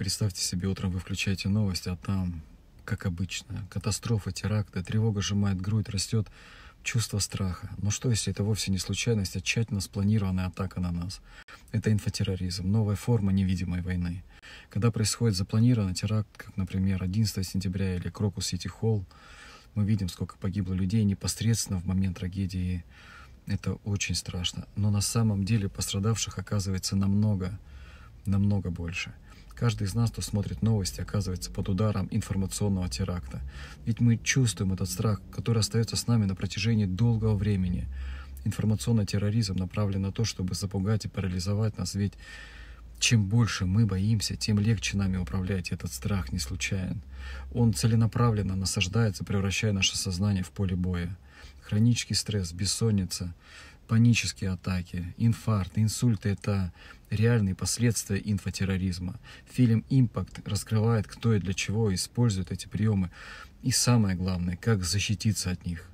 Представьте себе, утром вы включаете новости, а там, как обычно, катастрофа, теракты, тревога сжимает грудь, растет чувство страха. Но что, если это вовсе не случайность, а тщательно спланированная атака на нас? Это инфотерроризм, новая форма невидимой войны. Когда происходит запланированный теракт, как, например, 11 сентября или Крокус Сити Холл, мы видим, сколько погибло людей непосредственно в момент трагедии. Это очень страшно. Но на самом деле пострадавших оказывается намного намного больше. Каждый из нас, кто смотрит новости, оказывается под ударом информационного теракта. Ведь мы чувствуем этот страх, который остается с нами на протяжении долгого времени. Информационный терроризм направлен на то, чтобы запугать и парализовать нас, ведь чем больше мы боимся, тем легче нами управлять, этот страх не случайен. Он целенаправленно насаждается, превращая наше сознание в поле боя. Хронический стресс, бессонница, панические атаки, инфаркты, инсульты – это реальные последствия инфотерроризма. Фильм «Импакт» раскрывает, кто и для чего использует эти приемы, и самое главное, как защититься от них.